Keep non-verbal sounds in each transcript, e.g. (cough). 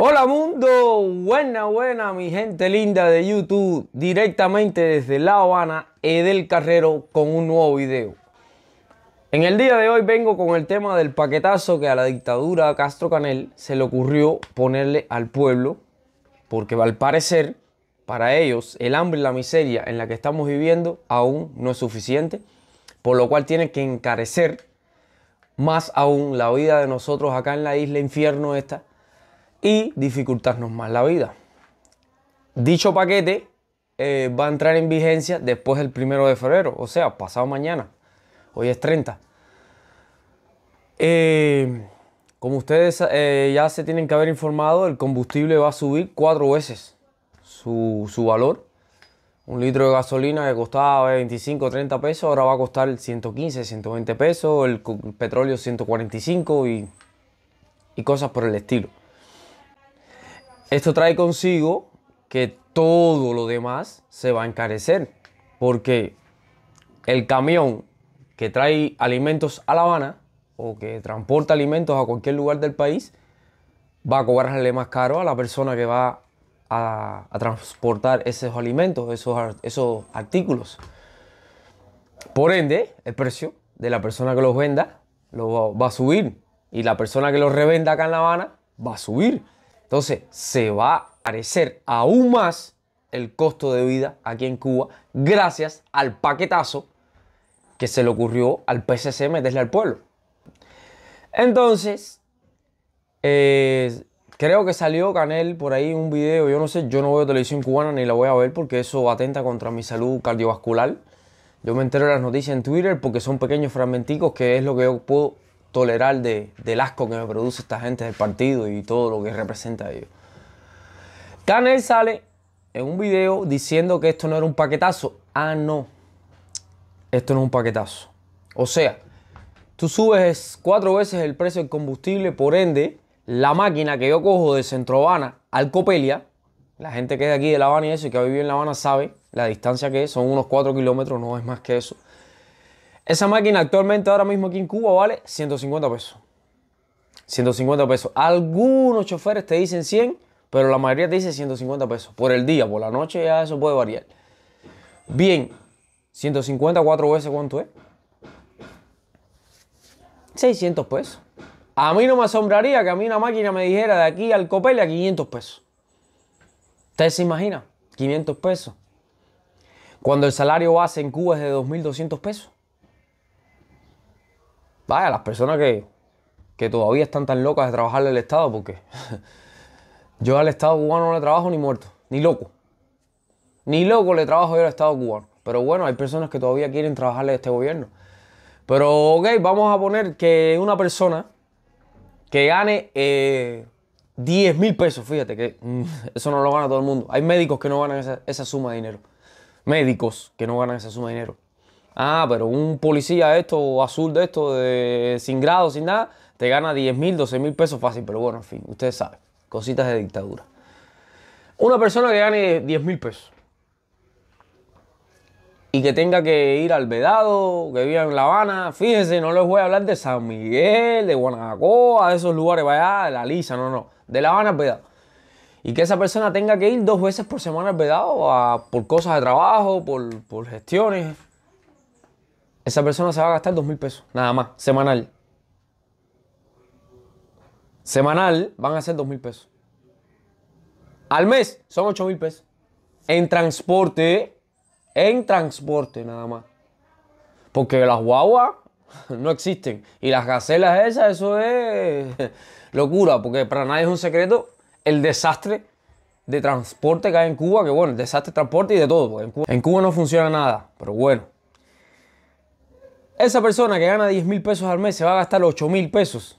Hola mundo, buena, buena, mi gente linda de YouTube, directamente desde La Habana, Edel Carrero con un nuevo video. En el día de hoy vengo con el tema del paquetazo que a la dictadura Castro Canel se le ocurrió ponerle al pueblo, porque al parecer, para ellos, el hambre y la miseria en la que estamos viviendo aún no es suficiente, por lo cual tienen que encarecer más aún la vida de nosotros acá en la isla infierno esta y dificultarnos más la vida. Dicho paquete eh, va a entrar en vigencia después del primero de febrero, o sea, pasado mañana. Hoy es 30. Eh, como ustedes eh, ya se tienen que haber informado, el combustible va a subir cuatro veces su, valor. Un litro de gasolina que costaba 25 30 pesos, ahora va a costar 115, 120 pesos, el, petróleo 145 y, y cosas por el estilo. Esto trae consigo que todo lo demás se va a encarecer, porque el camión que trae alimentos a La Habana o que transporta alimentos a cualquier lugar del país va a cobrarle más caro a la persona que va a, transportar esos alimentos, esos, esos artículos. Por ende, el precio de la persona que los venda lo va, va, a subir. Y la persona que los revenda acá en La Habana va a subir. Entonces, se va a parecer aún más el costo de vida aquí en Cuba gracias al paquetazo que se le ocurrió al PCC desde al pueblo. Entonces, eh, creo que salió Canel por ahí un video, yo no sé, yo no veo televisión cubana ni la voy a ver porque eso atenta contra mi salud cardiovascular. Yo me entero de las noticias en Twitter porque son pequeños fragmenticos que es lo que yo puedo tolerar de, del asco que me produce esta gente del partido y todo lo que representa a ellos. Canel sale en un video diciendo que esto no era un paquetazo. Ah, no. Esto no es un paquetazo. O sea, tú subes cuatro veces el precio del combustible, por ende, la máquina que yo cojo de Centro Habana al Copelia, la gente que es de aquí de La Habana y eso y que ha vivido en La Habana sabe la distancia que es, son unos cuatro kilómetros, no es más que eso. Esa máquina actualmente ahora mismo aquí en Cuba vale 150 pesos. 150 pesos. Algunos choferes te dicen 100, pero la mayoría te dice 150 pesos. Por el día, por la noche ya eso puede variar. Bien, 150 cuatro veces cuánto es? 600 pesos. A mí no me asombraría que a mí una máquina me dijera de aquí al a 500 pesos. ¿Ustedes se imaginan? 500 pesos. Cuando el salario base en Cuba es de 2.200 pesos vaya, las personas que, todavía están tan locas de trabajarle al Estado, porque (laughs) yo al Estado cubano no le trabajo ni muerto, ni loco. Ni loco le trabajo yo al Estado cubano. Pero bueno, hay personas que todavía quieren trabajarle a este gobierno. Pero ok, vamos a poner que una persona que gane eh, 10 mil pesos, fíjate que mm, (laughs) eso no lo gana todo el mundo. Hay médicos que no ganan esa suma de dinero. Médicos que no ganan esa suma de dinero. Ah, pero un policía esto, azul de esto, de sin grado, sin nada, te gana 10 mil, 12 mil pesos fácil. Pero bueno, en fin, ustedes saben, cositas de dictadura. Una persona que gane 10 mil pesos y que tenga que ir al Vedado, que viva en La Habana. Fíjense, no les voy a hablar de San Miguel, de Guanajuato, de esos lugares vaya, allá, de La Lisa, no, no. De La Habana al Vedado. Y que esa persona tenga que ir dos veces por semana al Vedado por cosas de trabajo, por, por gestiones esa persona se va a gastar dos mil pesos, nada más, semanal. Semanal van a ser dos mil pesos. Al mes son ocho mil pesos. En transporte, en transporte nada más. Porque las guaguas (laughs) no existen. Y las gacelas esas, eso es (laughs) locura. Porque para nadie es un secreto el desastre de transporte que hay en Cuba. Que bueno, el desastre de transporte y de todo. en Cuba no funciona nada. Pero bueno. Esa persona que gana 10 mil pesos al mes se va a gastar 8 mil pesos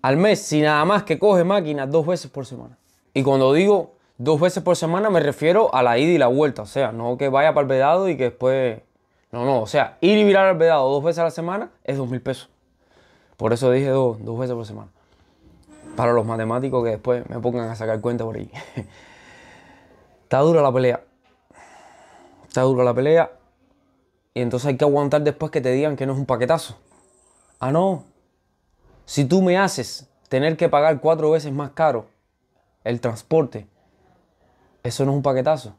al mes si nada más que coge máquina dos veces por semana. Y cuando digo dos veces por semana me refiero a la ida y la vuelta. O sea, no que vaya para el vedado y que después... No, no, o sea, ir y virar al vedado dos veces a la semana es 2 mil pesos. Por eso dije dos, dos veces por semana. Para los matemáticos que después me pongan a sacar cuenta por ahí. (laughs) Está dura la pelea. Está dura la pelea. Y entonces hay que aguantar después que te digan que no es un paquetazo. Ah, no. Si tú me haces tener que pagar cuatro veces más caro el transporte, eso no es un paquetazo.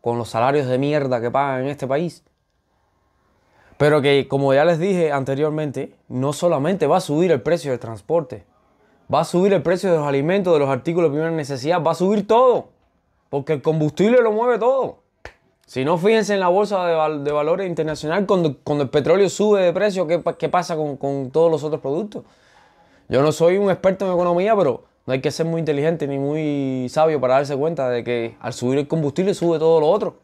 Con los salarios de mierda que pagan en este país. Pero que, como ya les dije anteriormente, no solamente va a subir el precio del transporte, va a subir el precio de los alimentos, de los artículos de primera necesidad, va a subir todo. Porque el combustible lo mueve todo. Si no, fíjense en la bolsa de, valores internacional, cuando, el petróleo sube de precio, ¿qué, pasa con, con, todos los otros productos? Yo no soy un experto en economía, pero no hay que ser muy inteligente ni muy sabio para darse cuenta de que al subir el combustible sube todo lo otro.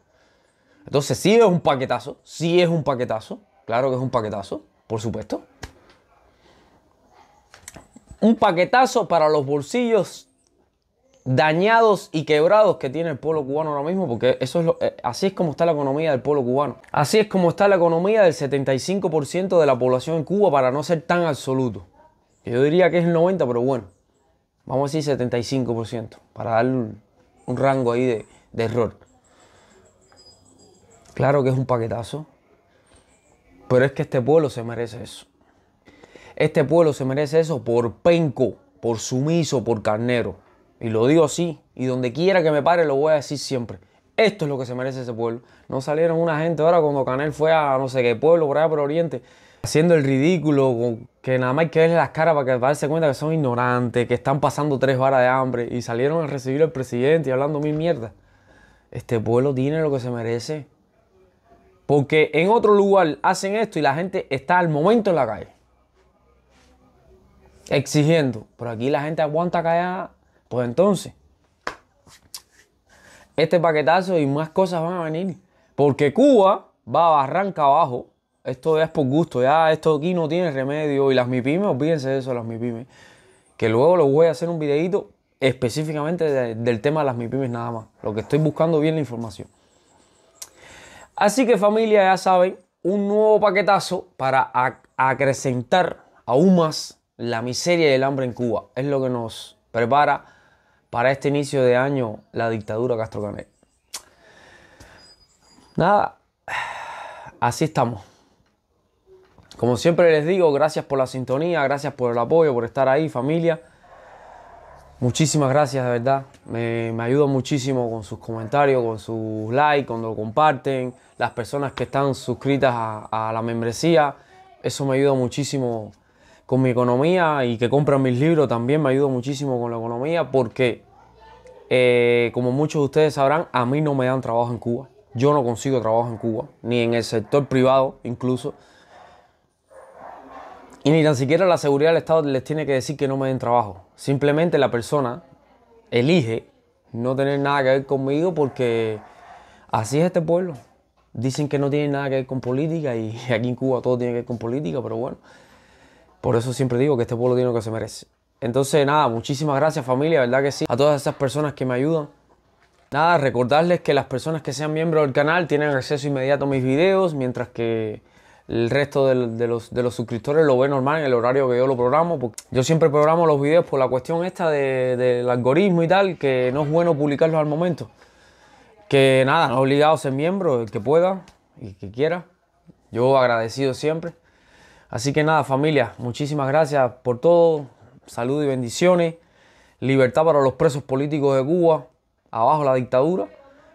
Entonces sí es un paquetazo, sí es un paquetazo, claro que es un paquetazo, por supuesto. Un paquetazo para los bolsillos dañados y quebrados que tiene el pueblo cubano ahora mismo, porque eso es lo, eh, así es como está la economía del pueblo cubano. Así es como está la economía del 75% de la población en Cuba, para no ser tan absoluto. Yo diría que es el 90%, pero bueno, vamos a decir 75%, para darle un, rango ahí de, de error. Claro que es un paquetazo, pero es que este pueblo se merece eso. Este pueblo se merece eso por penco, por sumiso, por carnero y lo digo así, y donde quiera que me pare lo voy a decir siempre. Esto es lo que se merece ese pueblo. No salieron una gente ahora cuando Canel fue a no sé qué pueblo, por allá por Oriente, haciendo el ridículo, que nada más hay que verle las caras para, que, darse cuenta que son ignorantes, que están pasando tres varas de hambre, y salieron a recibir al presidente y hablando mil mierdas. Este pueblo tiene lo que se merece. Porque en otro lugar hacen esto y la gente está al momento en la calle. Exigiendo. Pero aquí la gente aguanta callada pues entonces, este paquetazo y más cosas van a venir. Porque Cuba va a barranca abajo. Esto es por gusto, ya esto aquí no tiene remedio. Y las MIPIMES, olvídense de eso, las MIPIMES. Que luego les voy a hacer un videito específicamente del tema de las MIPIMES nada más. Lo que estoy buscando bien la información. Así que familia, ya saben, un nuevo paquetazo para acrecentar aún más la miseria y el hambre en Cuba. Es lo que nos prepara para este inicio de año la dictadura Castro Canet. Nada, así estamos. Como siempre les digo, gracias por la sintonía, gracias por el apoyo, por estar ahí, familia. Muchísimas gracias, de verdad. Me, me ayuda muchísimo con sus comentarios, con sus likes, cuando lo comparten. Las personas que están suscritas a la membresía, eso me ayuda muchísimo con mi economía y que compran mis libros también me ayuda muchísimo con la economía porque, eh, como muchos de ustedes sabrán, a mí no me dan trabajo en Cuba. Yo no consigo trabajo en Cuba, ni en el sector privado incluso. Y ni tan siquiera la seguridad del Estado les tiene que decir que no me den trabajo. Simplemente la persona elige no tener nada que ver conmigo porque así es este pueblo. Dicen que no tiene nada que ver con política y (laughs) aquí en Cuba todo tiene que ver con política, pero bueno. Por eso siempre digo que este pueblo tiene lo que se merece. Entonces, nada, muchísimas gracias familia, ¿verdad que sí? A todas esas personas que me ayudan. Nada, recordarles que las personas que sean miembros del canal tienen acceso inmediato a mis videos, mientras que el resto de, los, suscriptores lo ven normal en el horario que yo lo programo. Porque yo siempre programo los videos por la cuestión esta del algoritmo y tal, que no es bueno publicarlos al momento. Que nada, no obligado a ser miembro, el que pueda y que quiera. Yo agradecido siempre. Así que nada, familia, muchísimas gracias por todo. Salud y bendiciones. Libertad para los presos políticos de Cuba. Abajo la dictadura.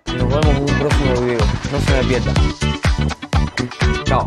Y nos vemos en un próximo video. No se me Chao.